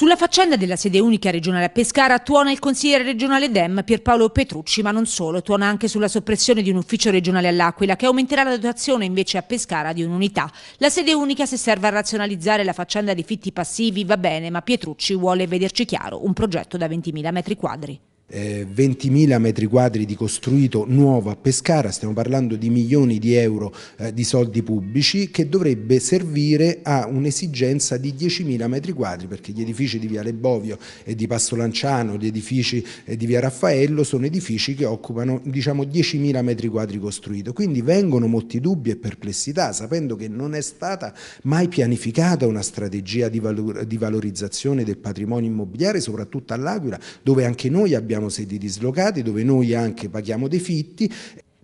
Sulla faccenda della sede unica regionale a Pescara tuona il consigliere regionale Dem Pierpaolo Petrucci, ma non solo, tuona anche sulla soppressione di un ufficio regionale all'Aquila che aumenterà la dotazione invece a Pescara di un'unità. La sede unica se serve a razionalizzare la faccenda dei fitti passivi va bene, ma Pietrucci vuole vederci chiaro, un progetto da 20.000 metri quadri. 20.000 eh, metri quadri di costruito nuovo a Pescara, stiamo parlando di milioni di euro eh, di soldi pubblici che dovrebbe servire a un'esigenza di 10.000 metri quadri perché gli edifici di Via Lebovio e di Passo Lanciano, gli edifici eh, di Via Raffaello sono edifici che occupano diciamo 10.000 metri quadri costruito, quindi vengono molti dubbi e perplessità sapendo che non è stata mai pianificata una strategia di, valor di valorizzazione del patrimonio immobiliare soprattutto all'Aquila dove anche noi abbiamo abbiamo sedi dislocate dove noi anche paghiamo dei fitti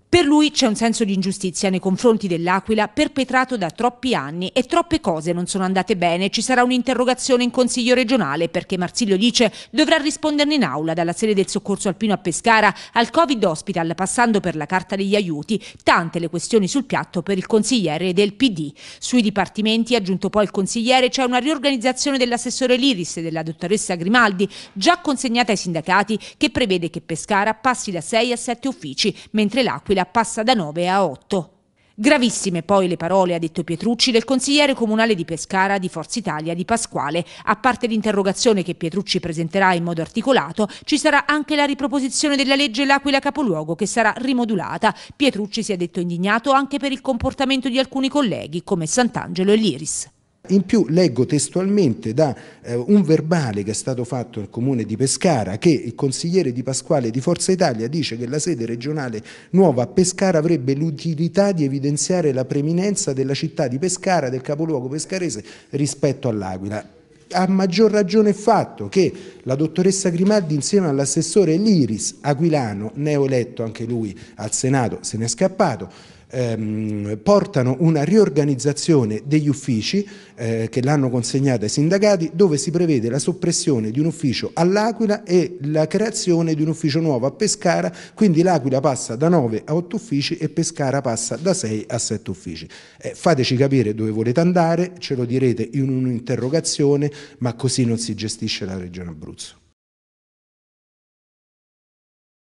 per lui c'è un senso di ingiustizia nei confronti dell'Aquila perpetrato da troppi anni e troppe cose non sono andate bene. Ci sarà un'interrogazione in Consiglio regionale perché Marsilio dice dovrà risponderne in aula dalla sede del soccorso alpino a Pescara al Covid Hospital passando per la carta degli aiuti. Tante le questioni sul piatto per il consigliere del PD. Sui dipartimenti, aggiunto poi il consigliere, c'è una riorganizzazione dell'assessore Liris e della dottoressa Grimaldi già consegnata ai sindacati che prevede che Pescara passi da 6 a 7 uffici mentre l'Aquila L'Aquila passa da 9 a 8. Gravissime poi le parole, ha detto Pietrucci, del consigliere comunale di Pescara di Forza Italia di Pasquale. A parte l'interrogazione che Pietrucci presenterà in modo articolato, ci sarà anche la riproposizione della legge L'Aquila Capoluogo che sarà rimodulata. Pietrucci si è detto indignato anche per il comportamento di alcuni colleghi come Sant'Angelo e Liris. In più leggo testualmente da eh, un verbale che è stato fatto al comune di Pescara che il consigliere di Pasquale di Forza Italia dice che la sede regionale nuova a Pescara avrebbe l'utilità di evidenziare la preminenza della città di Pescara, del capoluogo pescarese rispetto all'Aquila a maggior ragione il fatto che la dottoressa Grimaldi insieme all'assessore Liris Aquilano, neoeletto anche lui al Senato, se ne è scappato, ehm, portano una riorganizzazione degli uffici eh, che l'hanno consegnata ai sindacati dove si prevede la soppressione di un ufficio all'Aquila e la creazione di un ufficio nuovo a Pescara, quindi l'Aquila passa da 9 a 8 uffici e Pescara passa da 6 a 7 uffici. Eh, fateci capire dove volete andare, ce lo direte in un'interrogazione, ma così non si gestisce la Regione Abruzzo.